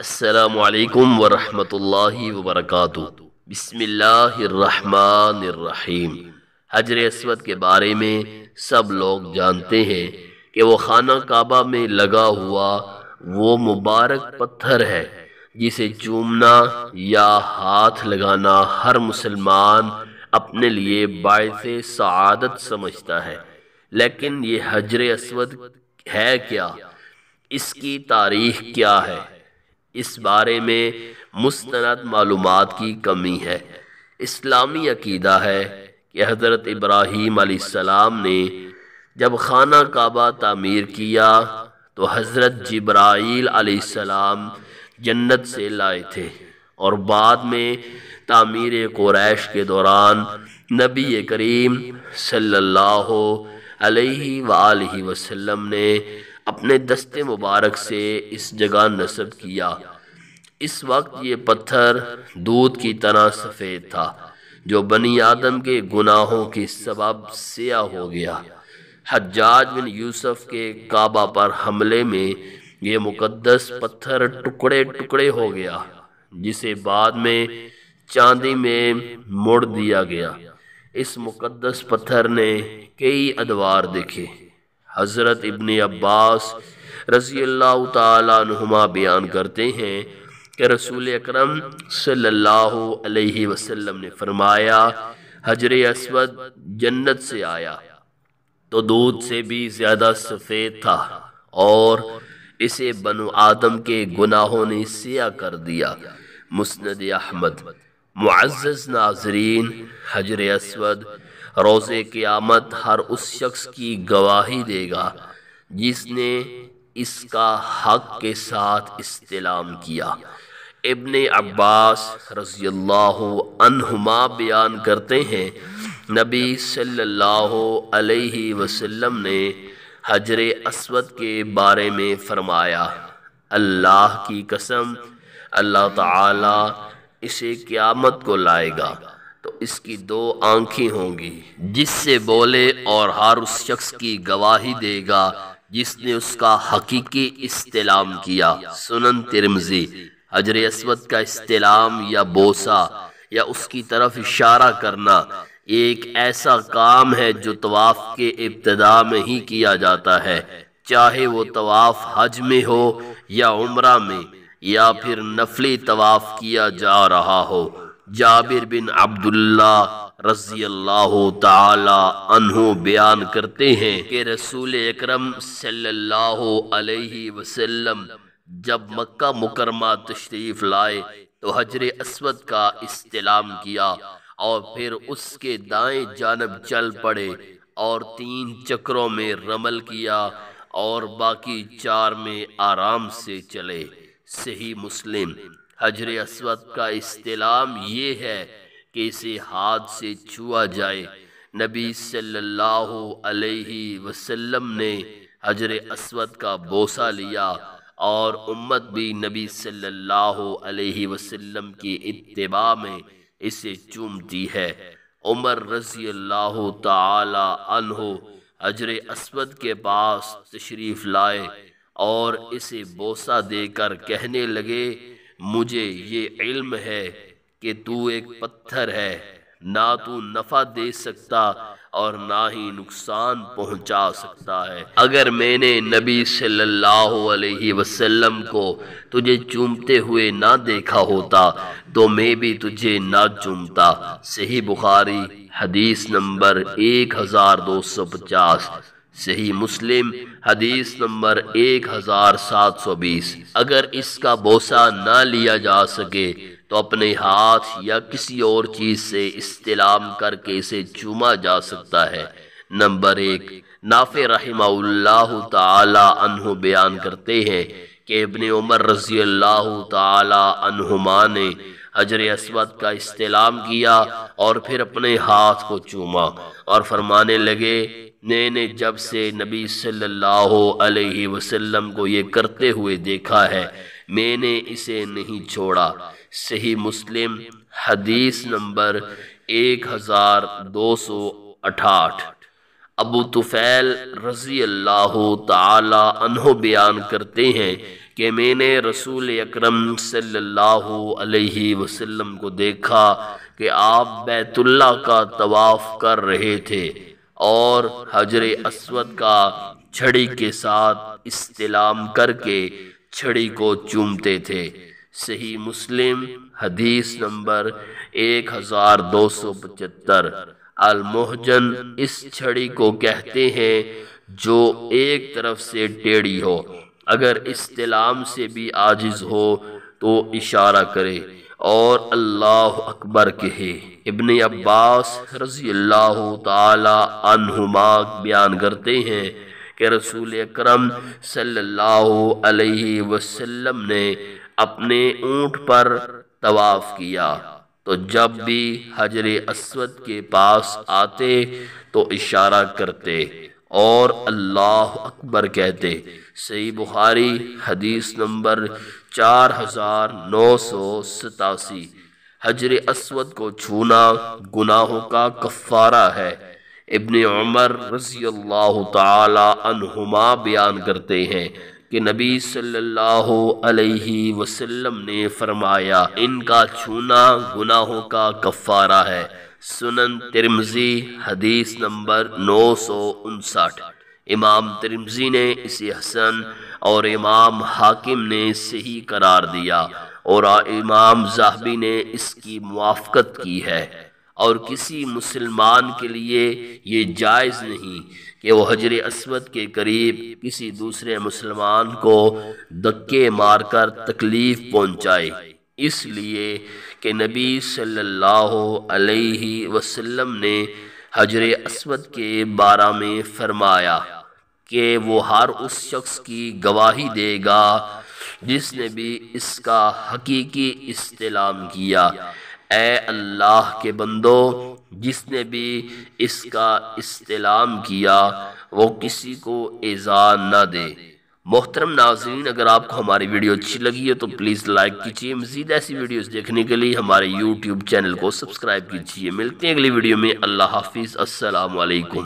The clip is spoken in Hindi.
असलकम वरहमल वबरक बसमीम हजर असवद के बारे में सब लोग जानते हैं कि वो खाना काबा में लगा हुआ वो मुबारक पत्थर है जिसे चूमना या हाथ लगाना हर मुसलमान अपने लिए बायस सआदत समझता है लेकिन ये हजर असवद है क्या इसकी तारीख क्या है इस बारे में मुस्ंद मालूम की कमी है इस्लामी अकीदा है कि हज़रत इब्राहीम सलाम ने जब खाना काबा तामीर किया तो हज़रत जब्राईल सलाम जन्नत से लाए थे और बाद में तामीर कुरैश के दौरान नबी करीम सल्लल्लाहु अलैहि वसल्लम ने अपने दस्ते मुबारक से इस जगह नस्ब किया इस वक्त ये पत्थर दूध की तरह सफ़ेद था जो बनी आदम के गुनाहों के सबब स्याह हो गया हजाज बिन यूसुफ के काबा पर हमले में ये मुकद्दस पत्थर टुकड़े टुकड़े हो गया जिसे बाद में चांदी में मोड़ दिया गया इस मुकद्दस पत्थर ने कई अदवार देखे हज़रत इबन अब्बास रज़ी अल्लाह तुमा बयान करते हैं कि रसूल अकरम सल्लल्लाहु अलैहि वसल्लम ने फरमाया हजर असवद जन्नत से आया तो दूध से भी ज़्यादा सफ़ेद था और इसे बनु आदम के गुनाहों ने सिया कर दिया मुस्ंद अहमद मुआज़ नाजरीन हजर असवद रोज़े क़यामत हर उस शख्स की गवाही देगा जिसने इसका हक के साथ इस्तेलाम किया इबन अब्बास रजी बयान करते हैं नबी सल्लल्लाहु अलैहि वसल्लम ने हजर असवद के बारे में फ़रमाया अल्लाह की कसम अल्लाह ताला इसे क़यामत को लाएगा तो इसकी दो आंखें होंगी जिससे बोले और हर उस शख्स की गवाही देगा जिसने उसका हकीकी इस्तेलाम किया सुनन तिरमजी हजर असवद का इस्तेलाम या बोसा या उसकी तरफ इशारा करना एक ऐसा काम है जो तवाफ के इब्तदा में ही किया जाता है चाहे वो तवाफ हज में हो या उम्र में या फिर नफली तवाफ किया जा रहा हो जाबिर बिन अब्दुल्ला रजी अल्लाह तहो बयान करते हैं कि रसूल अक्रम सल्लल्लाहु अलैहि वसल्लम जब मक्का मुकरमा तशरीफ़ लाए तो हजर असवद का इस्तेलाम किया और फिर उसके दाएं जानब चल पड़े और तीन चक्रों में रमल किया और बाकी चार में आराम से चले सही मुस्लिम हजर असवद का इस्तेलाम ये है कि इसे हाथ से छुआ जाए नबी सल्लल्लाहु अलैहि वसल्लम ने हजर असवद का बोसा लिया और उम्मत भी नबी सल्लल्लाहु अलैहि वसल्लम की इतबा में इसे चूमती है उमर रजी अल्लाह तहो अजर असवद के पास तशरीफ़ लाए और इसे बोसा देकर कहने लगे मुझे ये इल्म है कि तू एक पत्थर है ना तू नफ़ा दे सकता और ना ही नुकसान पहुंचा सकता है अगर मैंने नबी सल्लल्लाहु अलैहि वसल्लम को तुझे चूमते हुए ना देखा होता तो मैं भी तुझे ना चूमता सही बुखारी हदीस नंबर एक हज़ार दो सौ पचास सही मुस्लिम हदीस नंबर 1720 अगर इसका बोसा ना लिया जा सके तो अपने हाथ या किसी और चीज से इस्तेलाम करके इसे चूमा जा सकता है नंबर एक नाफे रहीमाल्लाह बयान करते हैं कि इबन उमर रजी अल्लाह तहुमा ने हजर असवद का इस्तेलाम किया और फिर अपने हाथ को चूमा और फरमाने लगे मैंने जब से नबी सल्लल्लाहु अलैहि वसल्लम को ये करते हुए देखा है मैंने इसे नहीं छोड़ा सही मुस्लिम हदीस नंबर एक हज़ार दो सौ अठाठ अबू तुफ़ैल रज़ी अल्लाह तहो बयान करते हैं कि मैंने रसूल अकरम सल्लल्लाहु अलैहि वसल्लम को देखा कि आप बैतुल्ला का तवाफ़ कर रहे थे और हजर असवद का छड़ी के साथ इस्तेलाम करके छड़ी को चूमते थे सही मुस्लिम हदीस नंबर एक हजार दो सौ पचहत्तर अलमोहजन इस छड़ी को कहते हैं जो एक तरफ से टेढ़ी हो अगर इस्तेलाम से भी आजिज हो तो इशारा करे और अल्लाह अकबर कहे इबन अब्बास रजी अल्लाह तुमा बयान करते हैं कि रसूल अक्रम वसल्लम ने अपने ऊँट पर तवाफ़ किया तो जब भी हजर असवद के पास आते तो इशारा करते और अल्लाह अकबर कहते सही बुखारी हदीस नंबर चार हज़ार नौ सौ सतासी हजर असवद को छूना गुनाहों का कफ़ारा है इबन उमर रजी अल्लाह तुमा बयान करते हैं कि नबी सल्लल्लाहु अलैहि वसल्लम ने फरमाया इनका छूना गुनाहों का कफ़ारा है सुनन तिरमजी हदीस नंबर नौ सौ उनसठ इमाम तिरमजी ने इसे हसन और इमाम हाकिम ने सही करार दिया और इमाम जाहबी ने इसकी मुआफ़त की है और किसी मुसलमान के लिए ये जायज़ नहीं कि वह हजर असवद के करीब किसी दूसरे मुसलमान को धक्के मारकर तकलीफ़ पहुंचाए इसलिए कि नबी सल्लल्लाहु अलैहि वसल्लम ने हजर असवद के बारे में फरमाया कि वो हर उस शख्स की गवाही देगा जिसने भी इसका हकीकी इस्तेलाम किया ए अल्लाह के बंदो जिसने भी इसका इस्तेलाम किया वो किसी को एजा न दे मोहतरम नाजरीन अगर आपको हमारी वीडियो अच्छी लगी है तो प्लीज़ लाइक कीजिए मज़ीद ऐसी वीडियोज़ देखने के लिए हमारे यूट्यूब चैनल को सब्सक्राइब कीजिए मिलते हैं अगली वीडियो में अल्लाह हाफिज़ असल